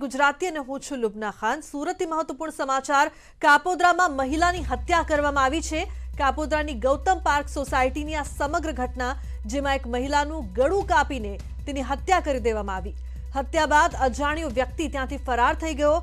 ગુજરાતી અને હું છું લુબના ખાન સુરતથી મહત્વપૂર્ણ સમાચાર કાપોદ્રામાં મહિલાની હત્યા કરવામાં આવી છે કાપોદ્રાની ગૌતમ પાર્ક સોસાયટીની આ સમગ્ર ઘટના જેમાં એક મહિલાનું ગળું કાપીને તેની હત્યા કરી દેવામાં આવી હત્યા બાદ અજાણ્યો વ્યક્તિ ત્યાંથી ફરાર થઈ ગયો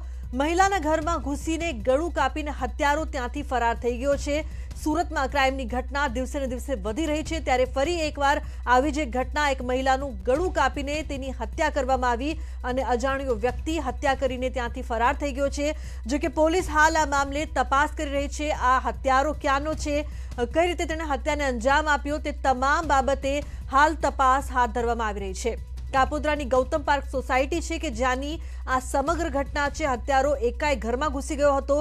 મહિલાના ઘરમાં ઘૂસીને ગળું કાપીને હત્યારો ત્યાંથી ફરાર થઈ ગયો છે સુરતમાં ક્રાઇમની ઘટના દિવસે ને દિવસે વધી રહી છે ત્યારે ફરી એકવાર આવી જે ઘટના એક મહિલાનું ગળું કાપીને તેની હત્યા કરવામાં આવી અને અજાણ્યો વ્યક્તિ હત્યા કરીને ત્યાંથી ફરાર થઈ ગયો છે જો કે પોલીસ હાલ આ મામલે તપાસ કરી રહી છે આ હત્યારો ક્યાંનો છે કઈ રીતે તેણે હત્યાને અંજામ આપ્યો તે તમામ બાબતે હાલ તપાસ હાથ ધરવામાં આવી રહી છે કાપોદ્રાની ગૌતમ પાર્ક સોસાયટી છે કે જ્યાંની આ સમગ્ર ઘટના છે હત્યારો એકાએ ઘરમાં ઘૂસી ગયો હતો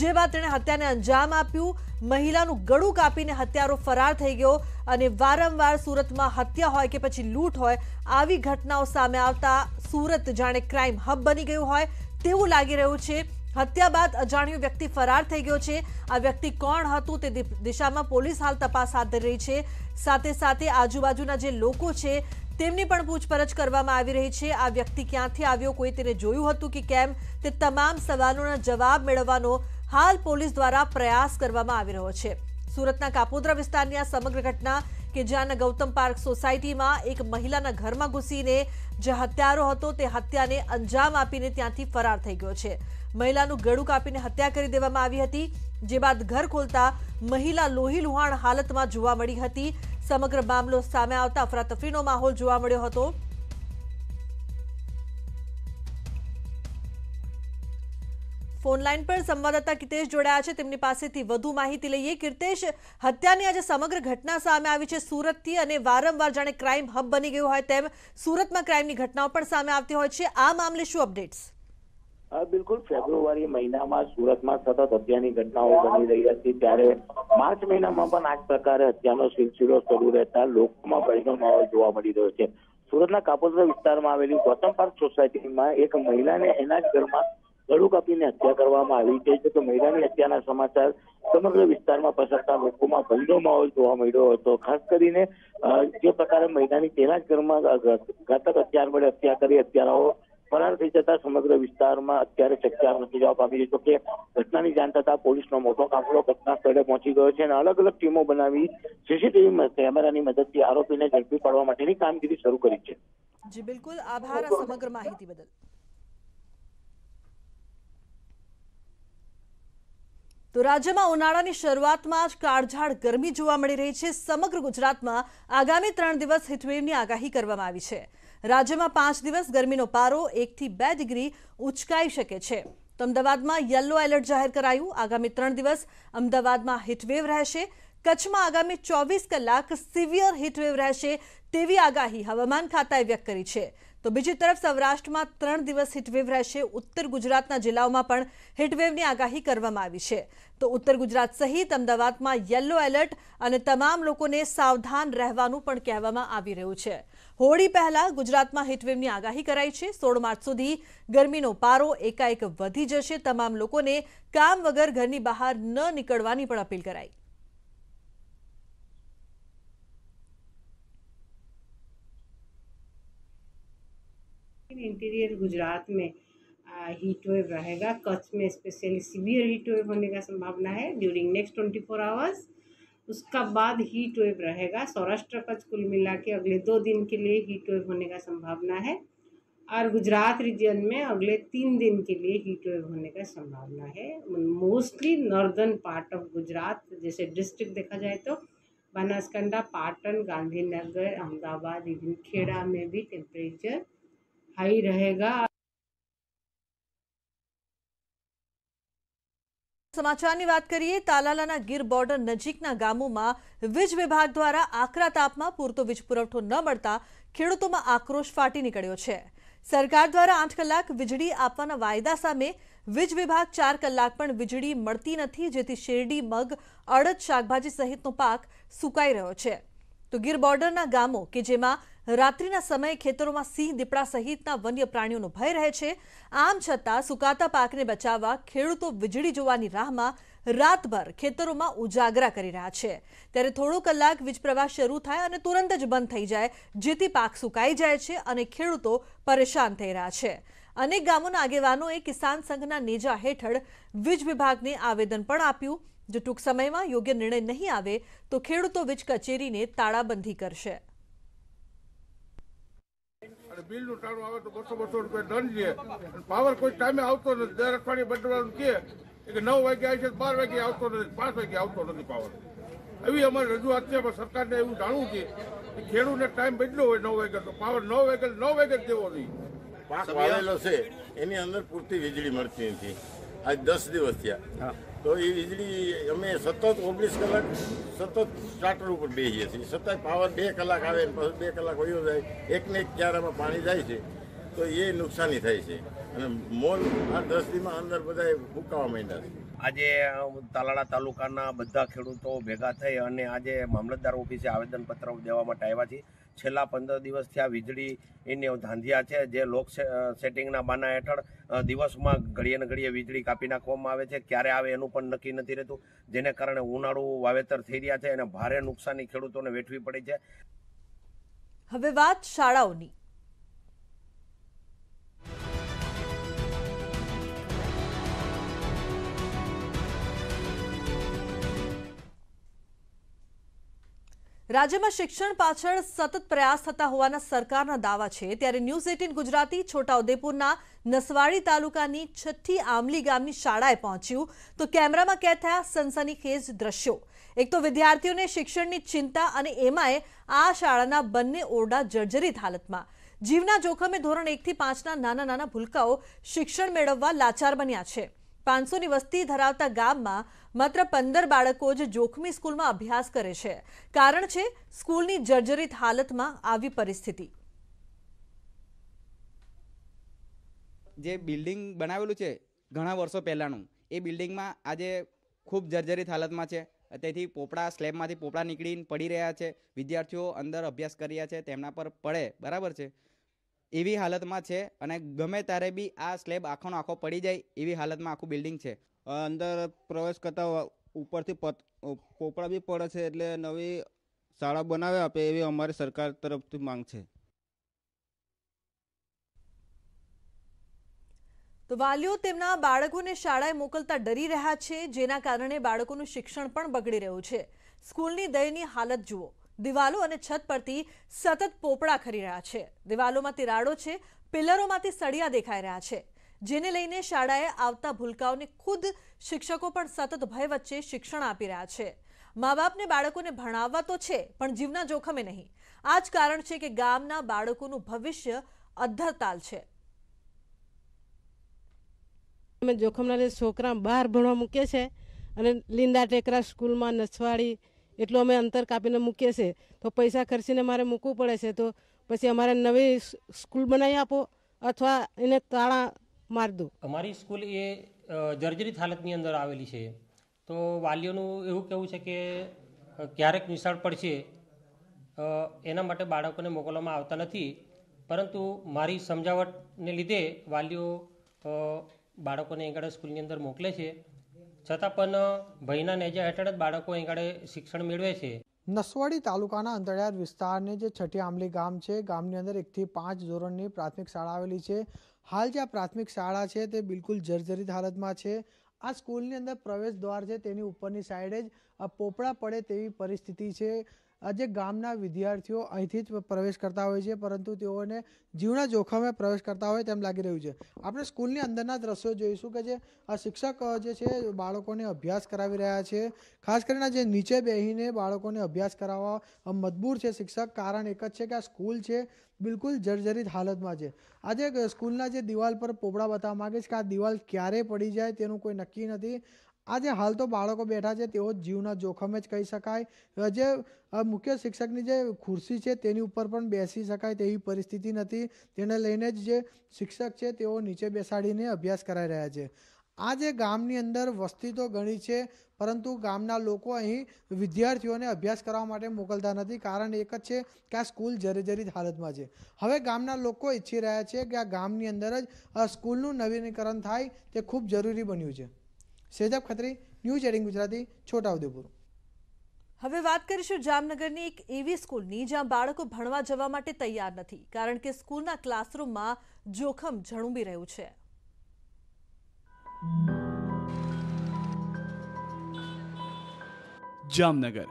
જે બાદ તેણે હત્યાને અંજામ આપ્યું મહિલાનું ગળું કાપીને હત્યારો ફરાર થઈ ગયો અને વારંવાર સુરતમાં હત્યા હોય કે પછી લૂંટ હોય આવી ઘટનાઓ સામે આવતા સુરત જાણે ક્રાઇમ હબ બની ગયું હોય તેવું લાગી રહ્યું છે હત્યા બાદ અજાણ્યું વ્યક્તિ ફરાર થઈ ગયો છે આ વ્યક્તિ કોણ હતું તે દિશામાં પોલીસ હાલ તપાસ હાથ ધરી રહી છે સાથે સાથે આજુબાજુના જે લોકો છે તેમની પણ પૂછપરછ કરવામાં આવી રહી છે આ વ્યક્તિ ક્યાંથી આવ્યો કોઈ તેને જોયું હતું કે કેમ તે તમામ સવાલોના જવાબ મેળવવાનો હાલ પોલીસ દ્વારા પ્રયાસ કરવામાં આવી રહ્યો છે સુરતના કાપોદ્રા વિસ્તારની આ સમગ્ર ઘટના કે જ્યાં ગૌતમ પાર્ક સોસાયટીમાં એક મહિલાના ઘરમાં ઘૂસીને જે હત્યારો હતો તે હત્યાને અંજામ આપીને ત્યાંથી ફરાર થઈ ગયો છે મહિલાનું ગળું કાપીને હત્યા કરી દેવામાં આવી હતી જે બાદ ઘર ખોલતા મહિલા લોહી લુહાણ હાલતમાં જોવા મળી હતી સમગ્ર મામલો સામે આવતા અફરાતફરીનો માહોલ જોવા મળ્યો હતો ફોનલાઈન પર સંવાદદાતા કિર્તેશ જોડાયા છે તેમની પાસેથી વધુ માહિતી લઈએ કિર્તેશ હત્યાની આજે સમગ્ર ઘટના સામે આવી છે સુરતથી અને વારંવાર જાણે ક્રાઇમ હબ બની ગયું હોય તેમ સુરતમાં ક્રાઇમની ઘટનાઓ પણ સામે આવતી હોય છે આ મામલે શું અપડેટ્સ બિલકુલ ફેબ્રુઆરી મહિનામાં સુરતમાં સતત હત્યાની ઘટનાઓ બની રહી હતી ત્યારે માર્ચ મહિનામાં પણ આ પ્રકારે હત્યાનો સિલસિલો શરૂ રહેતા લોકોમાં ભયનો માહોલ જોવા મળી રહ્યો છે સુરતના કાપોદરા વિસ્તારમાં આવેલી ગૌતમ પાર્ક સોસાયટીમાં એક મહિલાને એના જ ઘરમાં ગળું કાપીને હત્યા કરવામાં આવી છે તો કે મહિલાની હત્યાના સમાચાર સમગ્ર વિસ્તારમાં પસરતા લોકોમાં ભયનો માહોલ જોવા મળ્યો હતો ખાસ કરીને જે પ્રકારે મહિલાની તેના જ ઘરમાં ઘાતક હત્યાર વડે હત્યા કરી હત્યારાઓ ફરાર થઈ જતા સમગ્ર વિસ્તારમાં અત્યારે ચકચાર નથી જવાબ આપી છે કે ઘટનાની જાણ થતા પોલીસનો મોટો કાફલો ઘટના સ્થળે પહોંચી ગયો છે અને અલગ અલગ ટીમો બનાવી સીસીટીવી કેમેરાની મદદથી આરોપીને ઝડપી પાડવા માટેની કામગીરી શરૂ કરી છે જી બિલકુલ આભાર સમગ્ર માહિતી બદલ તો રાજ્યમાં ઉનાળાની શરૂઆતમાં જ કાળઝાળ ગરમી જોવા મળી રહી છે સમગ્ર ગુજરાતમાં આગામી ત્રણ દિવસ હીટવેવની આગાહી કરવામાં આવી છે રાજ્યમાં પાંચ દિવસ ગરમીનો પારો એકથી બે ડિગ્રી ઉચકાઈ શકે છે તો અમદાવાદમાં યલો એલર્ટ જાહેર કરાયું આગામી ત્રણ દિવસ અમદાવાદમાં હીટવેવ રહેશે કચ્છમાં આગામી ચોવીસ કલાક સિવિયર હીટવેવ રહેશે તેવી આગાહી હવામાન ખાતાએ વ્યક્ત કરી છે તો બીજી તરફ સૌરાષ્ટ્રમાં ત્રણ દિવસ હીટવેવ રહેશે ઉત્તર ગુજરાતના જિલ્લાઓમાં પણ હીટવેવની આગાહી કરવામાં આવી છે તો ઉત્તર ગુજરાત સહિત અમદાવાદમાં યલો એલર્ટ અને તમામ લોકોને સાવધાન રહેવાનું પણ કહેવામાં આવી રહ્યું છે હોળી પહેલા ગુજરાતમાં હીટવેવની આગાહી કરાઈ છે સોળ માર્ચ સુધી ગરમીનો પારો એકાએક વધી જશે તમામ લોકોને કામ વગર ઘરની બહાર ન નીકળવાની પણ અપીલ કરાઈ इंटीरियर गुजरात में हीट वेव रहेगा कच्छ में स्पेशली सीवियर हीट वेव होने का संभावना है during next twenty four hours उसका बाद हीट वेव रहेगा सौराष्ट्र कच्छ कुल मिला के अगले दो दिन के लिए हीट वेव होने का संभावना है और गुजरात रीजन में अगले तीन दिन के लिए हीट वेव होने का संभावना है mostly northern part of Gujarat जैसे डिस्ट्रिक्ट देखा जाए तो बनासकंडा पाटन गांधीनगर अहमदाबाद इवन खेड़ा में भी टेम्परेचर हाई रहेगा સમાચારની વાત કરીએ તાલાલાના ગીર બોર્ડર નજીકના ગામોમાં વીજ વિભાગ દ્વારા આકરા તાપમાં પૂરતો વીજ પુરવઠો ન મળતા ખેડૂતોમાં આક્રોશ ફાટી નીકળ્યો છે સરકાર દ્વારા આઠ કલાક વીજળી આપવાના વાયદા સામે વીજ વિભાગ ચાર કલાક પણ વીજળી મળતી નથી જેથી શેરડી મગ અડદ શાકભાજી સહિતનો પાક સુકાઈ રહ્યો છે તો ગીર બોર્ડરના ગામો કે જેમાં રાત્રિના સમયે ખેતરોમાં સિંહ દીપડા સહિતના વન્ય પ્રાણીઓનો ભય રહે છે આમ છતાં સુકાતા પાકને બચાવવા ખેડૂતો વીજળી જોવાની રાહમાં રાતભર ખેતરોમાં ઉજાગરા કરી રહ્યા છે ત્યારે થોડો કલાક વીજ પ્રવાહ શરૂ થાય અને તુરંત જ બંધ થઈ જાય જેથી પાક સુકાઈ જાય છે અને ખેડૂતો પરેશાન થઈ રહ્યા છે અનેક ગામોના આગેવાનોએ કિસાન સંઘના નેજા હેઠળ વીજ વિભાગને આવેદન પણ આપ્યું જો ટૂંક સમયમાં યોગ્ય નિર્ણય નહીં આવે તો ખેડૂતો વીજ કચેરીને તાળાબંધી કરશે અને બિલનું ટાણું આવે તો બસો બસો રૂપિયા દંડ છે પાવર કોઈ ટાઈમે આવતો નથી દર અઠવાડિયે બદલવાનું કે નવ વાગે આવી છે બાર વાગે આવતો નથી પાંચ વાગે આવતો નથી પાવર એવી અમારે રજૂઆત છે સરકારને એવું જાણવું છે કે ખેડૂતને ટાઈમ બદલો હોય નવ વાગે તો પાવર નવ વાગે નવ વાગે જ દેવો જોઈએ પાક વાવેલો છે એની અંદર પૂરતી વીજળી મળતી નથી આજ દસ દિવસ થયા તો એ વીજળી અમે સતત ઓગણીસ કલાક સતત સ્ટાર્ટર ઉપર બેસીએ છીએ સતત પાવર બે કલાક આવે ને પછી બે કલાક વયો જાય એકને એક ક્યારામાં પાણી જાય છે તો એ નુકસાની થાય છે અને મોલ આ દસ દીમાં અંદર બધા ફૂંકાવા માંડ્યા છે આજે તાલાળા તાલુકાના બધા ખેડૂતો ભેગા થઈ અને આજે મામલતદાર ઓફિસે આવેદનપત્ર દેવા માટે આવ્યા છે છેલ્લા પંદર દિવસથી આ વીજળી એને ધાંધિયા છે જે લોક સેટિંગના બાના હેઠળ દિવસમાં ઘડીએ ને ઘડીએ વીજળી કાપી નાખવામાં આવે છે ક્યારે આવે એનું પણ નક્કી નથી રહેતું જેને કારણે ઉનાળું વાવેતર થઈ રહ્યા છે અને ભારે નુકસાની ખેડૂતોને વેઠવી પડી છે હવે વાત શાળાઓની રાજ્યમાં શિક્ષણ પાછળ સતત પ્રયાસ થતા હોવાના સરકારના દાવા છે ત્યારે ન્યૂઝ એટીન ગુજરાતી છોટાઉદેપુરના નસવાડી તાલુકાની છઠ્ઠી આમલી ગામની શાળાએ પહોંચ્યું તો કેમેરામાં કેદ થયા સનસનીખેજ દ્રશ્યો એક તો વિદ્યાર્થીઓને શિક્ષણની ચિંતા અને એમાંય આ શાળાના બંને ઓરડા જર્જરિત હાલતમાં જીવના જોખમે ધોરણ એકથી પાંચના નાના નાના ભૂલકાઓ શિક્ષણ મેળવવા લાચાર બન્યા છે પાંચસોની વસ્તી ધરાવતા ગામમાં માત્ર પંદર બાળકો જ જોખમી સ્કૂલમાં અભ્યાસ કરે છે કારણ છે સ્કૂલની જર્જરિત હાલતમાં આવી પરિસ્થિતિ જે બિલ્ડિંગ બનાવેલું છે ઘણા વર્ષો પહેલાંનું એ બિલ્ડિંગમાં આજે ખૂબ જર્જરિત હાલતમાં છે તેથી પોપડા સ્લેબમાંથી પોપડા નીકળીને પડી રહ્યા છે વિદ્યાર્થીઓ અંદર અભ્યાસ કરી રહ્યા છે તેમના પર પડે બરાબર છે એવી હાલતમાં છે અને ગમે ત્યારે બી આ સ્લેબ આખોનો આખો પડી જાય એવી હાલતમાં આખું બિલ્ડિંગ છે અંદર પ્રવેશ કરતા ઉપરથી પત પોપડા બી પડે છે એટલે નવી શાળા બનાવી આપે એવી અમારી સરકાર તરફથી માંગ છે તો વાલીઓ તેમના બાળકોને શાળાએ મોકલતા ડરી રહ્યા છે જેના કારણે બાળકોનું શિક્ષણ પણ બગડી રહ્યું છે સ્કૂલની દયની હાલત જુઓ દિવાલો અને છત પરથી સતત પોપડા ખરી રહ્યા છે દિવાલોમાં તિરાડો છે પિલરોમાંથી સળિયા દેખાઈ રહ્યા છે જેને લઈને શાળાએ આવતા ભૂલકાઓને ખુદ શિક્ષકો પણ સતત ભય વચ્ચે શિક્ષણ આપી રહ્યા છે મા બાપને બાળકોને ભણાવવા તો છે પણ જીવના જોખમે નહીં આ જ કારણ છે કે ગામના બાળકોનું ભવિષ્ય અધ્ધરતાલ છે અમે જોખમના છોકરા બહાર ભણવા મૂકે છે અને લીંદા ટેકરા સ્કૂલમાં નસવાડી એટલું અમે અંતર કાપીને મૂકીએ છીએ તો પૈસા ખર્ચીને મારે મૂકવું પડે છે તો પછી અમારે નવી સ્કૂલ બનાવી આપો અથવા એને તાળા મારી દો અમારી સ્કૂલ એ જર્જરિત હાલતની અંદર આવેલી છે તો વાલીઓનું એવું કહેવું છે કે ક્યારેક નિશાળ પડશે એના માટે બાળકોને મોકલવામાં આવતા નથી પરંતુ મારી સમજાવટને લીધે વાલીઓ બાળકોને આગળ સ્કૂલની અંદર મોકલે છે છતાં પણ ભયના નેજા હેઠળ જ બાળકો અહીં શિક્ષણ મેળવે છે નસવાડી તાલુકાના અંતરિયાળ વિસ્તારને જે છઠી આંબલી ગામ છે ગામની અંદર એકથી પાંચ ધોરણની પ્રાથમિક શાળા આવેલી છે હાલ જે આ પ્રાથમિક શાળા છે તે બિલકુલ જર્જરિત હાલતમાં છે આ સ્કૂલની અંદર પ્રવેશ દ્વાર છે તેની ઉપરની સાઈડે જ પોપડા પડે તેવી પરિસ્થિતિ છે જે ગામના વિદ્યાર્થીઓ અહીંથી જ પ્રવેશ કરતા હોય છે પરંતુ તેઓને જીવના જોખમે પ્રવેશ કરતા હોય તેમ લાગી રહ્યું છે આપણે સ્કૂલની અંદરના દ્રશ્યો જોઈશું કે જે આ શિક્ષક જે છે બાળકોને અભ્યાસ કરાવી રહ્યા છે ખાસ કરીને જે નીચે બેસીને બાળકોને અભ્યાસ કરાવવા મજબૂર છે શિક્ષક કારણ એક જ છે કે આ સ્કૂલ છે બિલકુલ જર્જરિત હાલતમાં છે આજે સ્કૂલના જે દિવાલ પર પોપડા બતાવવા માગે છે કે આ દિવાલ ક્યારે પડી જાય તેનું કોઈ નક્કી નથી આજે હાલ તો બાળકો બેઠા છે તેઓ જીવના જોખમે જ કહી શકાય જે મુખ્ય શિક્ષકની જે ખુરશી છે તેની ઉપર પણ બેસી શકાય તેવી પરિસ્થિતિ નથી તેને લઈને જ જે શિક્ષક છે તેઓ નીચે બેસાડીને અભ્યાસ કરાઈ રહ્યા છે આજે ગામની અંદર વસ્તી તો ઘણી છે પરંતુ ગામના લોકો અહીં વિદ્યાર્થીઓને અભ્યાસ કરવા માટે મોકલતા નથી કારણ એક જ છે કે આ સ્કૂલ જર્જરિત હાલતમાં છે હવે ગામના લોકો ઈચ્છી રહ્યા છે કે આ ગામની અંદર જ સ્કૂલનું નવીનીકરણ થાય તે ખૂબ જરૂરી બન્યું છે સેજાબ ખત્રી ન્યૂઝ એડિંગ ગુજરાતી છોટાઉદેપુર હવે વાત કરીશું જામનગરની એક એવી સ્કૂલની જ્યાં બાળકો ભણવા જવા માટે તૈયાર નથી કારણ કે સ્કૂલના ક્લાસરૂમમાં જોખમ જણુંબી રહ્યું છે જામનગર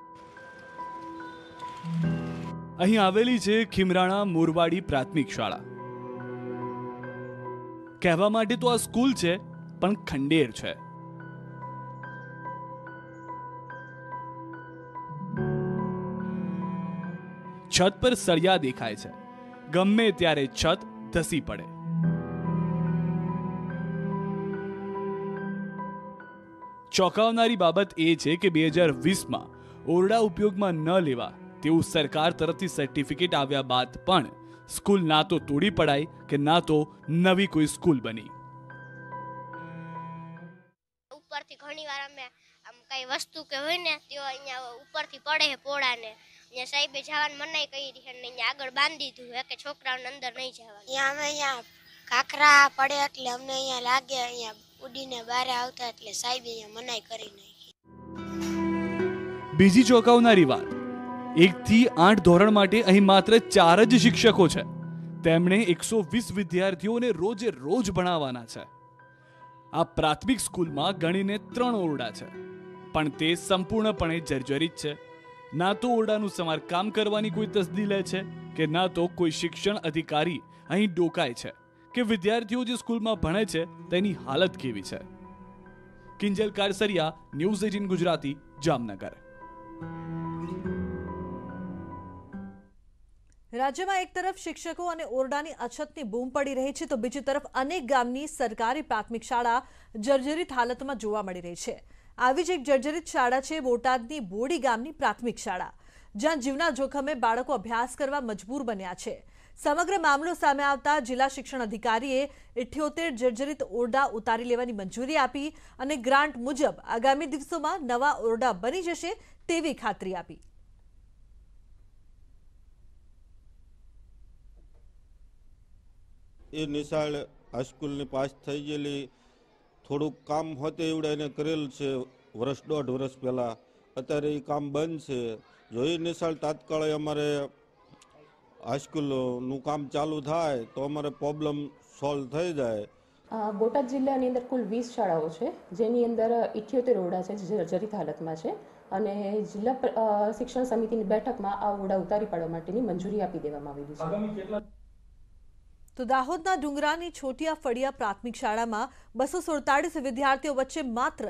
અહીં આવેલી છે ખીમરાણા મોરવાડી પ્રાથમિક શાળા કહેવા માટે તો આ સ્કૂલ છે પણ ખંડેર છે છત પર સળિયા દેખાય છે ગમે ત્યારે છત ધસી પડે ચોંકાવનારી બાબત એ છે કે બે હજાર વીસમાં ઓરડા ઉપયોગમાં ન લેવા તેવું સરકાર તરફથી સર્ટિફિકેટ આવ્યા બાદ પણ સ્કૂલ ના તો તોડી પડાય કે ના તો નવી કોઈ સ્કૂલ બની ઉપરથી ઘણી વાર અમે આમ કઈ વસ્તુ કે હોય ને તેઓ અહીંયા ઉપરથી પડે પોળાને ને સાહેબે જવાની મનાઈ કરી છે ને અહીંયા આગળ બાંધી દીધું હે કે છોકરાઓને અંદર નહીં જવાનું અહીંયા અમે અહીંયા કાંકરા પડે એટલે અમને અહીંયા લાગે અહીંયા ઉડીને બહાર આવતા એટલે સાહેબે અહીંયા મનાઈ કરી નાખી બીજી ચોંકાવનારી વાત એકથી આઠ ધોરણ માટે અહીં માત્ર ચાર જ શિક્ષકો છે તેમણે એકસો વીસ વિદ્યાર્થીઓને રોજે રોજ ભણાવવાના છે આ પ્રાથમિક સ્કૂલમાં ગણીને ત્રણ ઓરડા છે પણ તે સંપૂર્ણપણે જર્જરિત છે ના તો ઓરડાનું સમારકામ કરવાની કોઈ તસ્દી લે છે કે ના તો કોઈ શિક્ષણ અધિકારી અહીં ડોકાય છે કે વિદ્યાર્થીઓ જે સ્કૂલમાં ભણે છે તેની હાલત કેવી છે કિંજલ કારસરિયા ન્યૂઝ એટીન ગુજરાતી જામનગર રાજ્યમાં એક તરફ શિક્ષકો અને ઓરડાની અછતની બૂમ પડી રહી છે તો બીજી તરફ અનેક ગામની સરકારી પ્રાથમિક શાળા જર્જરિત હાલતમાં જોવા મળી રહી છે આવી જ એક જર્જરિત શાળા છે બોટાદની બોડી ગામની પ્રાથમિક શાળા જ્યાં જીવના જોખમે બાળકો અભ્યાસ કરવા મજબૂર બન્યા છે સમગ્ર મામલો સામે આવતા જિલ્લા શિક્ષણ અધિકારીએ ઇઠ્યોતેર જર્જરિત ઓરડા ઉતારી લેવાની મંજૂરી આપી અને ગ્રાન્ટ મુજબ આગામી દિવસોમાં નવા ઓરડા બની જશે તેવી ખાતરી આપી એ નિશાળ હાઈસ્કૂલની પાસ થઈ ગયેલી થોડુંક કામ હોતે એવડે એને કરેલ છે વર્ષ દોઢ વર્ષ પહેલાં અત્યારે એ કામ બંધ છે જોઈ નિશાળ તાત્કાળે અમારે હાઈસ્કૂલનું કામ ચાલુ થાય તો અમારે પ્રોબ્લેમ સોલ્વ થઈ જાય બોટાદ જિલ્લાની અંદર કુલ વીસ શાળાઓ છે જેની અંદર ઇઠ્યોતેર ઓરડા છે જે જર્જરિત હાલતમાં છે અને જિલ્લા શિક્ષણ સમિતિની બેઠકમાં આ ઓરડા ઉતારી પાડવા માટેની મંજૂરી આપી દેવામાં આવેલી છે તો દાહોદના ડુંગરાની છોટિયા ફળિયા પ્રાથમિક શાળામાં બસો સુડતાળીસ વિદ્યાર્થીઓ વચ્ચે માત્ર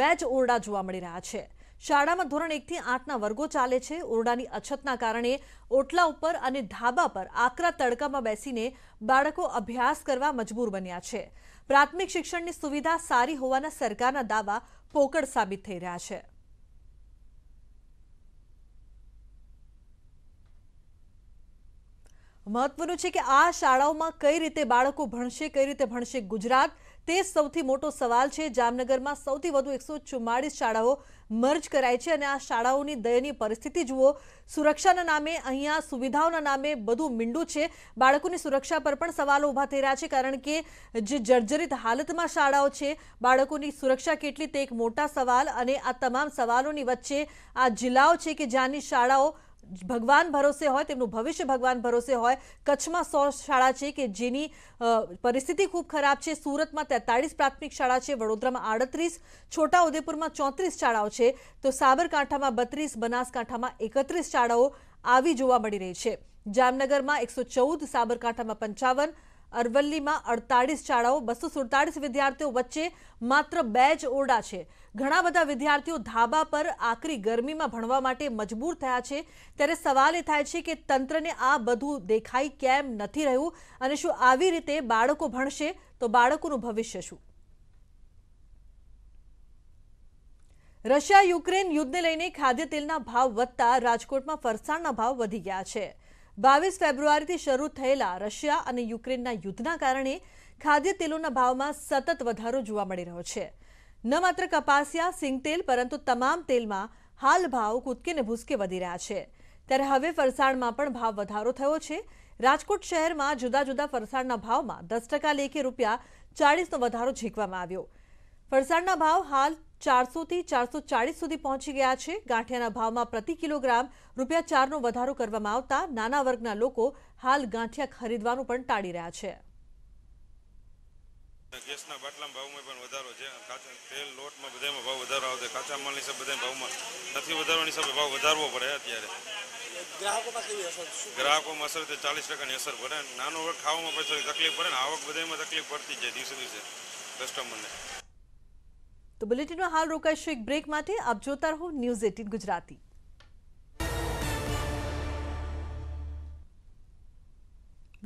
બે જ ઓરડા જોવા મળી રહ્યા છે શાળામાં ધોરણ એકથી આઠના વર્ગો ચાલે છે ઓરડાની અછતના કારણે ઓટલા ઉપર અને ધાબા પર આકરા તડકામાં બેસીને બાળકો અભ્યાસ કરવા મજબૂર બન્યા છે પ્રાથમિક શિક્ષણની સુવિધા સારી હોવાના સરકારના દાવા પોકળ સાબિત થઈ રહ્યા છે મહત્વનું છે કે આ શાળાઓમાં કઈ રીતે બાળકો ભણશે કઈ રીતે ભણશે ગુજરાત તે સૌથી મોટો સવાલ છે જામનગરમાં સૌથી વધુ 144 શાળાઓ મર્જ કરાઈ છે અને આ શાળાઓની દયની પરિસ્થિતિ જુઓ સુરક્ષાના નામે અહીંયા સુવિધાઓના નામે બધું મિંડું છે બાળકોની સુરક્ષા પર પણ સવાલો ઊભા થઈ રહ્યા છે કારણ કે જે જર્જરિત હાલતમાં શાળાઓ છે બાળકોની સુરક્ષા કેટલી તે એક મોટો સવાલ અને આ તમામ સવાલોની વચ્ચે આ જિલ્લા છે કે જાની શાળાઓ ભગવાન ભરોસે હોય તેમનું ભવિષ્ય ભગવાન ભરોસે હોય કચ્છમાં સો શાળા છે કે જેની પરિસ્થિતિ ખૂબ ખરાબ છે સુરતમાં તેતાળીસ પ્રાથમિક શાળા છે વડોદરામાં આડત્રીસ છોટાઉદેપુરમાં ચોત્રીસ શાળાઓ છે તો સાબરકાંઠામાં બત્રીસ બનાસકાંઠામાં એકત્રીસ શાળાઓ આવી જોવા મળી રહી છે જામનગરમાં એકસો ચૌદ સાબરકાંઠામાં પંચાવન અરવલ્લીમાં અડતાલીસ શાળાઓ બસો સુડતાળીસ વિદ્યાર્થીઓ વચ્ચે માત્ર બે જ ઓરડા છે ઘણા બધા વિદ્યાર્થીઓ ધાબા પર આકરી ગરમીમાં ભણવા માટે મજબૂર થયા છે ત્યારે સવાલ એ થાય છે કે તંત્રને આ બધું દેખાઈ કેમ નથી રહ્યું અને શું આવી રીતે બાળકો ભણશે તો બાળકોનું ભવિષ્ય શું રશિયા યુક્રેન યુદ્ધને લઈને ખાદ્ય તેલના ભાવ વધતા રાજકોટમાં ફરસાણના ભાવ વધી ગયા છે બાવીસ ફેબ્રુઆરીથી શરૂ થયેલા રશિયા અને યુક્રેનના યુદ્ધના કારણે ખાદ્ય તેલોના ભાવમાં સતત વધારો જોવા મળી રહ્યો છે ન માત્ર કપાસિયા સિંગતેલ પરંતુ તમામ તેલમાં હાલ ભાવ કૂદકે ને ભૂસકે વધી રહ્યા છે ત્યારે હવે ફરસાણમાં પણ ભાવ વધારો થયો છે રાજકોટ શહેરમાં જુદા જુદા ફરસાણના ભાવમાં દસ ટકા લેખે રૂપિયા ચાળીસનો વધારો ઝીંકવામાં આવ્યો ફરસાણના ભાવ હાલ ચારસોથી ચારસો ચાળીસ સુધી પહોંચી ગયા છે ગાંઠિયાના ભાવમાં પ્રતિ કિલોગ્રામ રૂપિયા ચારનો વધારો કરવામાં આવતા નાના વર્ગના લોકો હાલ ગાંઠિયા ખરીદવાનું પણ ટાળી રહ્યા છે ગેસના બાટલામાં ભાવમાં પણ વધારો છે કાચા તેલ લોટમાં બધામાં ભાવ વધારો આવશે કાચા માલની હિસાબે બધા ભાવમાં નથી વધારવાની હિસાબે ભાવ વધારવો પડે અત્યારે ગ્રાહકોમાં અસર તે ચાલીસ ટકાની અસર પડે નાનો વર્ગ ખાવામાં પછી તકલીફ પડે ને આવક બધામાં તકલીફ પડતી જાય દિવસે દિવસે કસ્ટમરને તો બુલેટિનમાં હાલ રોકાઈશું એક બ્રેક માટે આપ જોતા રહો news eighteen Gujarati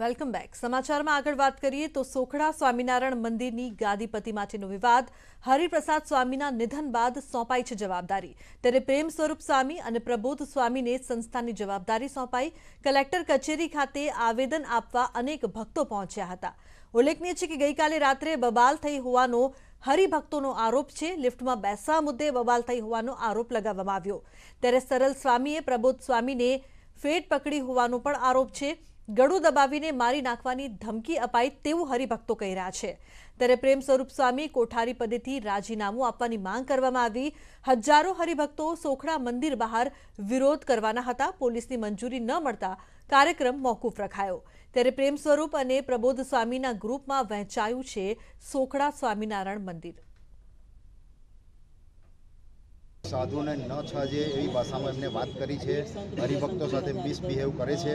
welcome back સમાચારમાં આગળ વાત કરીએ તો સોખડા સ્વામિનારાયણ મંદિરની ગાદીપતિ માટેનો વિવાદ હરિપ્રસાદ સ્વામીના નિધન બાદ સોંપાઈ છે જવાબદારી ત્યારે પ્રેમ સ્વરૂપ સ્વામી અને પ્રબોધ સ્વામીને સંસ્થાની જવાબદારી સોંપાઈ કલેક્ટર કચેરી ખાતે આવેદન આપવા અનેક ભક્તો પહોંચ્યા હતા ઉલ્લેખનીય છે કે ગઈકાલે રાત્રે બબાલ થઈ હોવાનો હરિભક્તોનો આરોપ છે લિફ્ટમાં બેસવા મુદ્દે બબાલ થઈ હોવાનો આરોપ લગાવવામાં આવ્યો ત્યારે સરલ સ્વામીએ પ્રબોધ સ્વામીને ફેટ પકડી હોવાનો પણ આરોપ છે ગળું દબાવીને મારી નાખવાની ધમકી અપાય તેવું હરિભક્તો કહી રહ્યા છે ત્યારે પ્રેમ સ્વરૂપ સ્વામી કોઠારી પદેથી રાજીનામું આપવાની માંગ કરવામાં આવી હજારો હરિભક્તો સોખડા મંદિર બહાર વિરોધ કરવાના હતા પોલીસની મંજૂરી ન મળતા કાર્યક્રમ મોકૂફ રખાયો ત્યારે પ્રેમ સ્વરૂપ અને પ્રબોધ સ્વામીના ગ્રુપમાં વહેંચાયું છે સોખડા સ્વામિનારાયણ મંદિર સાધુને ન છાજે એવી ભાષામાં એમને વાત કરી છે હરિભક્તો સાથે મિસબિહેવ કરે છે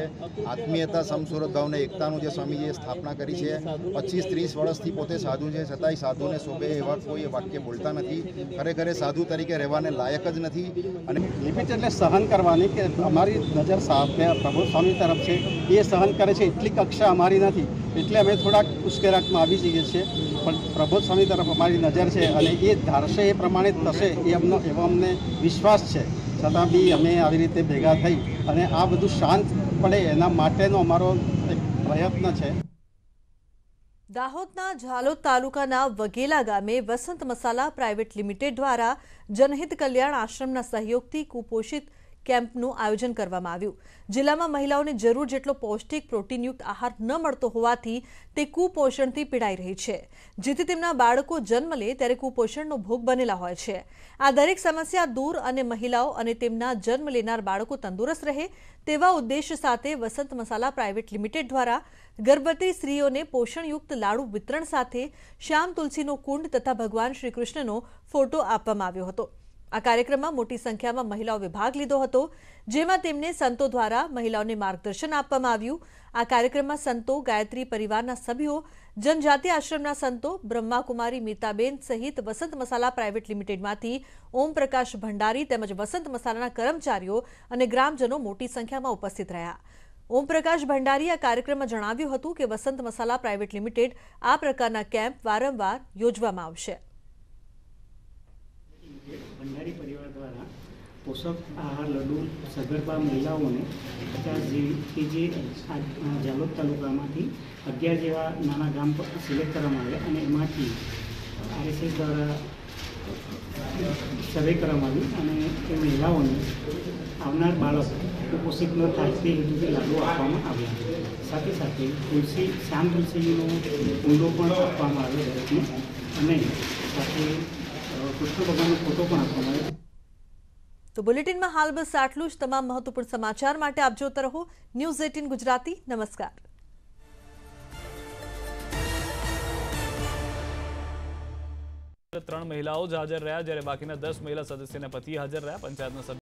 આત્મીયતા સમસુરત ભાવને એકતાનું જે સ્વામીજીએ સ્થાપના કરી છે પચીસ ત્રીસ વર્ષથી પોતે સાધુ છે છતાંય સાધુને શોભે એવા કોઈ વાક્ય બોલતા નથી ખરેખર સાધુ તરીકે રહેવાને લાયક જ નથી અને લિમિટ એટલે સહન કરવાની કે અમારી નજર સાહેબને પ્રભુ સ્વામી તરફ છે એ સહન કરે છે એટલી કક્ષા અમારી નથી એટલે અમે થોડાક ઉશ્કેરાટમાં આવી જઈએ છીએ પણ પ્રબોધ સ્વામી તરફ અમારી નજર છે અને એ ધારશે એ પ્રમાણે થશે એ અમનો એવો અમને વિશ્વાસ છે છતાં બી અમે આવી રીતે ભેગા થઈ અને આ બધું શાંત પડે એના માટેનો અમારો એક પ્રયત્ન છે દાહોદના ઝાલોદ તાલુકાના વઘેલા ગામે વસંત મસાલા પ્રાઇવેટ લિમિટેડ દ્વારા જનહિત કલ્યાણ આશ્રમના સહયોગથી કુપોષિત કેમ્પનું આયોજન કરવામાં આવ્યું જિલ્લામાં મહિલાઓને જરૂર જેટલો પૌષ્ટિક પ્રોટીનયુક્ત આહાર ન મળતો હોવાથી તે કુપોષણથી પીડાઈ રહી છે જેથી તેમના બાળકો જન્મ લે ત્યારે કુપોષણનો ભોગ બનેલા હોય છે આ દરેક સમસ્યા દૂર અને મહિલાઓ અને તેમના જન્મ લેનાર બાળકો તંદુરસ્ત રહે તેવા ઉદ્દેશ સાથે વસંત મસાલા પ્રાઇવેટ લિમિટેડ દ્વારા ગર્ભવતી સ્ત્રીઓને પોષણયુક્ત લાડુ વિતરણ સાથે શ્યામ તુલસીનો કુંડ તથા ભગવાન શ્રીકૃષ્ણનો ફોટો આપવામાં આવ્યો હતો આ કાર્યક્રમમાં મોટી સંખ્યામાં મહિલાઓ વિભાગ લીધો હતો જેમાં તેમને સંતો દ્વારા મહિલાઓને માર્ગદર્શન આપવામાં આવ્યું આ કાર્યક્રમમાં સંતો ગાયત્રી પરિવારના સભ્યો જનજાતિ આશ્રમના સંતો બ્રહ્માકુમારી મીતાબેન સહિત વસંત મસાલા પ્રાઇવેટ લિમિટેડમાંથી ઓમપ્રકાશ ભંડારી તેમજ વસંત મસાલાના કર્મચારીઓ અને ગ્રામજનો મોટી સંખ્યામાં ઉપસ્થિત રહ્યા ઓમપ્રકાશ ભંડારી આ કાર્યક્રમમાં જણાવ્યું હતું કે વસંત મસાલા પ્રાઇવેટ લિમિટેડ આ પ્રકારના કેમ્પ વારંવાર યોજવામાં આવશે ભંડારી પરિવાર દ્વારા પોષક આહાર લડુ સગર્ભા મહિલાઓને પચાસ જેવી જે જાલોદ તાલુકામાંથી અગિયાર જેવા નાના ગામ પર સિલેક્ટ કરવામાં આવ્યા અને એમાંથી આરએસએસ દ્વારા સર્વે કરવામાં આવ્યું અને એ મહિલાઓને આવનાર બાળક કુપોષિત ન થાય તે હેતુથી લાડુ આપવામાં આવ્યા સાથે સાથે તુલસી શામ તુલસીનો ઊંડો પણ આપવામાં આવ્યો દરેકને અને સાથે કૃષ્ણ ભગવાનનો ફોટો તો બુલેટિનમાં હાલ બસ આટલું જ તમામ મહત્વપૂર્ણ સમાચાર માટે આપ જોતા રહો ન્યૂઝ એટીન ગુજરાતી નમસ્કાર ત્રણ મહિલાઓ જ હાજર રહ્યા જ્યારે બાકીના દસ મહિલા સદસ્યના પતિ હાજર રહ્યા પંચાયતના